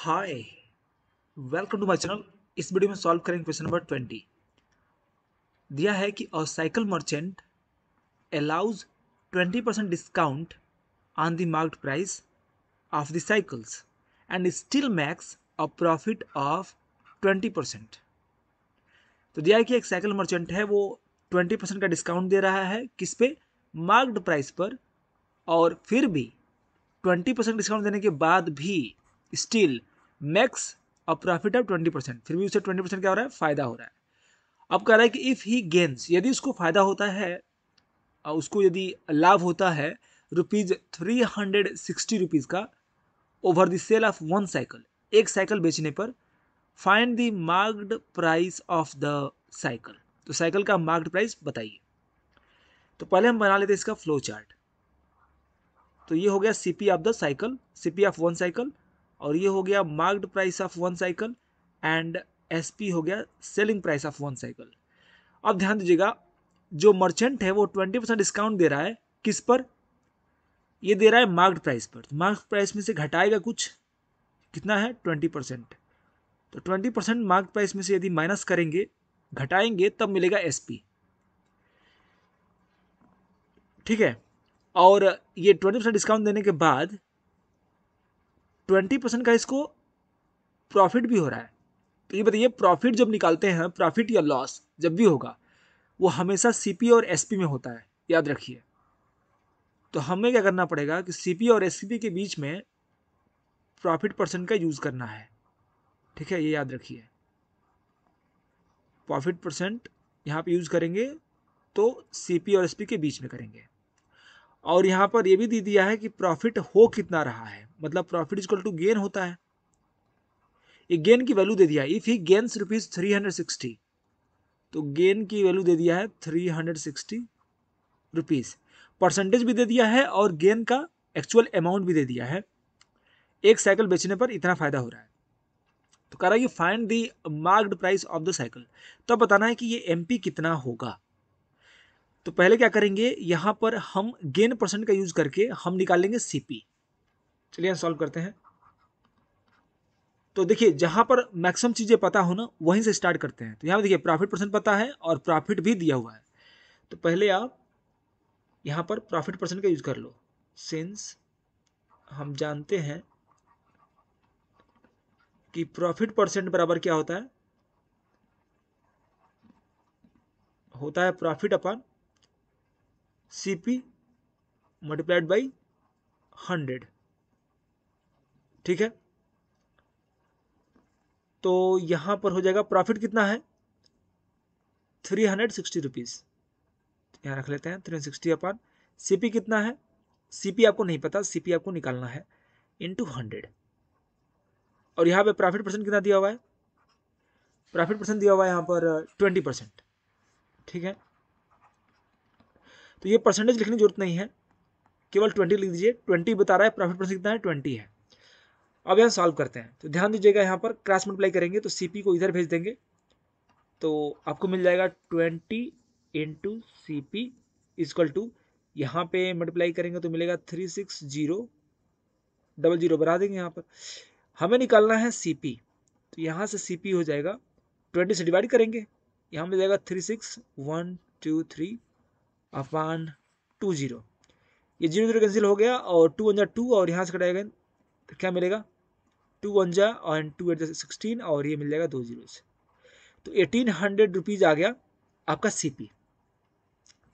hi welcome to my channel इस video में solve करेंगे क्वेश्चन नंबर ट्वेंटी दिया है कि a cycle merchant allows twenty percent discount on the marked price of the cycles and still makes a profit of twenty percent तो दिया है कि एक साइकिल मर्चेंट है वो ट्वेंटी परसेंट का डिस्काउंट दे रहा है किस पे मार्क्ड प्राइस पर और फिर भी ट्वेंटी परसेंट डिस्काउंट देने के बाद भी still makes a profit of twenty percent फिर भी उसे ट्वेंटी परसेंट क्या हो रहा है फायदा हो रहा है अब कह रहा है कि इफ़ ही गेंस यदि उसको फायदा होता है उसको यदि लाभ होता है rupees three hundred sixty rupees का over the sale of one cycle एक साइकिल बेचने पर find the marked price of the cycle तो साइकिल का मार्क्ड प्राइस बताइए तो पहले हम बना लेते हैं इसका फ्लो चार्ट तो ये हो गया CP of the cycle CP of one cycle और ये हो गया marked price of one cycle and S हो गया selling price of one cycle अब ध्यान दीजिएगा जो मर्चेंट है वो ट्वेंटी परसेंट डिस्काउंट दे रहा है किस पर ये दे रहा है मार्क्ड प्राइस पर तो मार्क्ड प्राइस में से घटाएगा कुछ कितना है ट्वेंटी परसेंट तो ट्वेंटी परसेंट मार्क्ड प्राइस में से यदि माइनस करेंगे घटाएंगे तब मिलेगा एस ठीक है और ये ट्वेंटी परसेंट डिस्काउंट देने के बाद ट्वेंटी परसेंट का इसको प्रॉफिट भी हो रहा है तो ये बताइए प्रॉफिट जब निकालते हैं प्रॉफिट या लॉस जब भी होगा वो हमेशा सी और एस में होता है याद रखिए तो हमें क्या करना पड़ेगा कि सी और एस के बीच में प्रॉफिट परसेंट का यूज़ करना है ठीक है ये याद रखिए प्रॉफिट परसेंट यहाँ पे यूज़ करेंगे तो सीपी और एसपी के बीच में करेंगे और यहाँ पर यह भी दे दिया है कि प्रॉफिट हो कितना रहा है मतलब प्रॉफिट इजकल टू गेन होता है ये गेन की वैल्यू दे दिया है if he gains rupees three hundred sixty तो गेन की वैल्यू दे दिया है three hundred sixty rupees percentage भी दे दिया है और गेन का एक्चुअल अमाउंट भी दे दिया है एक साइकिल बेचने पर इतना फायदा हो रहा है तो कह रहा है ये find the marked price of the cycle तो बताना है कि ये एम कितना होगा तो पहले क्या करेंगे यहां पर हम गेन परसेंट का यूज करके हम निकाल लेंगे सीपी चलिए सॉल्व करते हैं तो देखिए जहां पर मैक्सिमम चीजें पता हो ना वहीं से स्टार्ट करते हैं तो यहां देखिए प्रॉफिट परसेंट पता है और प्रॉफिट भी दिया हुआ है तो पहले आप यहां पर प्रॉफिट परसेंट का यूज कर लो सिंस हम जानते हैं कि प्रॉफिट परसेंट बराबर क्या होता है होता है profit upon C P multiplied by hundred ठीक है तो यहां पर हो जाएगा प्रॉफिट कितना है थ्री हंड्रेड सिक्सटी रुपीज़ यहाँ रख लेते हैं three sixty upon C P कितना है सी पी आपको नहीं पता सी पी आपको निकालना है इंटू हंड्रेड और यहाँ पे प्रॉफिट परसेंट कितना दिया हुआ है प्रॉफिट परसेंट दिया हुआ है यहाँ पर ट्वेंटी uh, परसेंट ठीक है तो ये परसेंटेज लिखने की जरूरत नहीं है केवल ट्वेंटी लिख दीजिए ट्वेंटी बता रहा है प्रॉफिट परसेंट कितना है ट्वेंटी है अब यहाँ सॉल्व करते हैं तो ध्यान दीजिएगा यहाँ पर क्रॉस मल्टीप्लाई करेंगे तो सी को इधर भेज देंगे तो आपको मिल जाएगा twenty into C P equal to यहाँ पे मल्टीप्लाई करेंगे तो मिलेगा three six zero double zero बना देंगे यहाँ पर हमें निकालना है सी पी तो यहाँ से सी पी हो जाएगा ट्वेंटी से डिवाइड करेंगे यहाँ मिल जाएगा three six one two three upon two zero ये जीरो जीरो कैंसिल हो गया और टू वनजा टू और यहाँ से कटाएगा तो क्या मिलेगा टू वन जा और टू एट सिक्सटीन और ये मिल जाएगा दो जीरो से तो एटीन हंड्रेड रुपीज़ आ गया आपका सी पी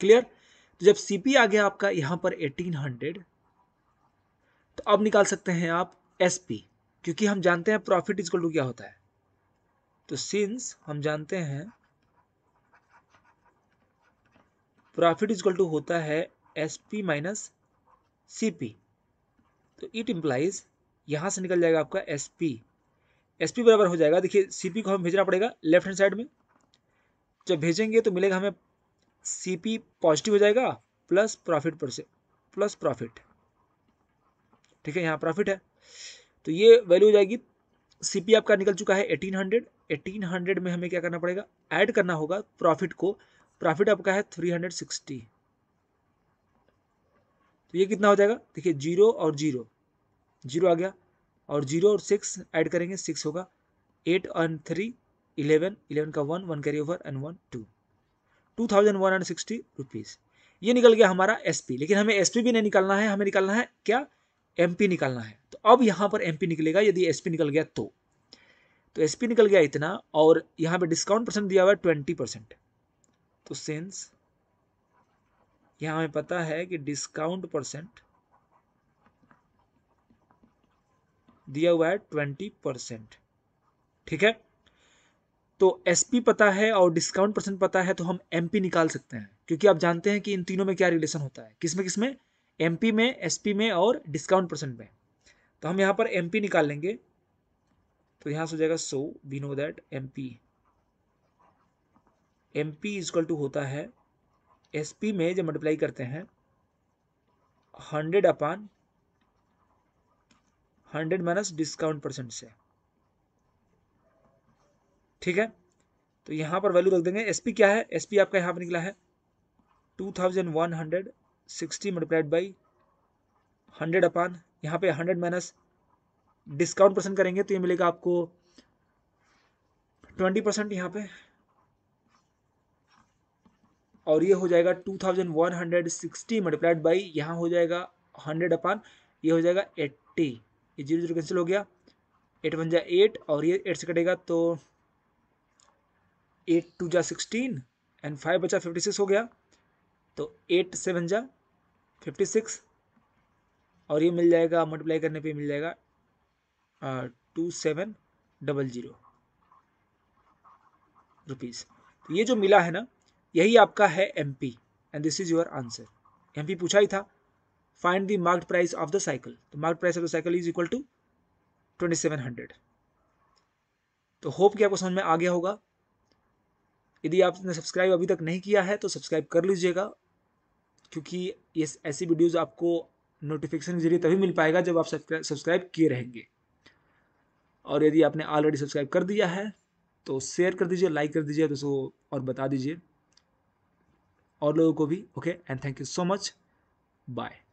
क्लियर तो जब सी पी आ गया आपका यहाँ पर एटीन हंड्रेड तो अब निकाल सकते हैं आप एस पी क्योंकि हम जानते हैं प्रॉफिट इजकल टू क्या होता है तो सिंस हम जानते हैं प्रॉफिट इजक्ल टू होता है S P minus C P तो इट इम्प्लाइज यहाँ से निकल जाएगा आपका एस पी एस पी बराबर हो जाएगा देखिए सी पी को हमें भेजना पड़ेगा लेफ्ट हैंड साइड में जब भेजेंगे तो मिलेगा हमें सी पी पॉजिटिव हो जाएगा प्लस प्रॉफिट पर से प्लस प्रॉफिट ठीक है यहाँ प्रॉफिट है तो ये वैल्यू हो जाएगी सी आपका निकल चुका है एटीन हंड्रेड एटीन हंड्रेड में हमें क्या करना पड़ेगा ऐड करना होगा प्रॉफिट को प्रॉफिट आपका है थ्री हंड्रेड सिक्सटी तो ये कितना हो जाएगा देखिए जीरो और जीरो जीरो आ गया और जीरो और सिक्स ऐड करेंगे सिक्स होगा एट और थ्री इलेवन इलेवन का one one carry over and one two two thousand one hundred sixty rupees ये निकल गया हमारा एस लेकिन हमें एस भी नहीं निकालना है हमें निकालना है क्या एम निकालना है तो अब यहाँ पर एम निकलेगा यदि एस निकल गया तो तो एस निकल गया इतना और यहाँ पे डिस्काउंट परसेंट दिया हुआ है ट्वेंटी परसेंट तो सेंस यहां हमें पता है कि डिस्काउंट परसेंट दिया हुआ है ट्वेंटी परसेंट ठीक है तो एसपी पता है और डिस्काउंट परसेंट पता है तो हम एमपी निकाल सकते हैं क्योंकि आप जानते हैं कि इन तीनों में क्या रिलेशन होता है किसमें किसमें एमपी में एसपी में और डिस्काउंट परसेंट में तो हम यहां पर एमपी निकाल लेंगे तो यहां से हो जाएगा so we know that MP M P equal to होता है एस पी में जब मल्टीप्लाई करते हैं hundred upon hundred minus discount percent से ठीक है तो यहाँ पर वैल्यू रख देंगे एसपी क्या है एसपी आपका यहाँ पर निकला है two thousand one hundred sixty multiplied by hundred upon यहाँ पे हंड्रेड माइनस डिस्काउंट परसेंट करेंगे तो ये मिलेगा आपको ट्वेंटी परसेंट यहाँ पे और ये हो जाएगा two thousand one hundred sixty multiplied by यहाँ हो जाएगा हंड्रेड अपान ये हो जाएगा एट्टी ये जीरो जीरो कैंसिल हो गया एट वन जा एट और ये एट से कटेगा तो एट टू जा सिक्सटीन एंड फाइव बचा फिफ्टी सिक्स हो गया तो एट सेवन जा फिफ्टी सिक्स और ये मिल जाएगा मल्टीप्लाई करने पे मिल जाएगा two seven double zero rupees तो ये जो मिला है ना यही आपका है M P and this is your answer M P पूछा ही था find the marked price of the cycle तो marked price of the cycle is equal to twenty seven hundred तो होप कि आपको समझ में आ गया होगा यदि आपने सब्सक्राइब अभी तक नहीं किया है तो सब्सक्राइब कर लीजिएगा क्योंकि ये ऐसी वीडियोज़ आपको नोटिफिकेशन के जरिए तभी मिल पाएगा जब आप सब्सक्राइब किए रहेंगे और यदि आपने ऑलरेडी सब्सक्राइब कर दिया है तो शेयर कर दीजिए लाइक कर दीजिए दोस्तों और बता दीजिए और लोगों को भी okay and thank you so much bye